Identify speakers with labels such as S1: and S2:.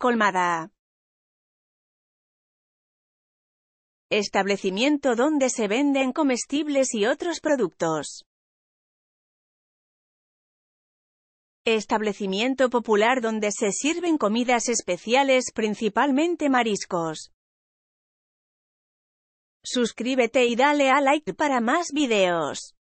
S1: colmada. Establecimiento donde se venden comestibles y otros productos. Establecimiento popular donde se sirven comidas especiales principalmente mariscos. Suscríbete y dale a like para más videos.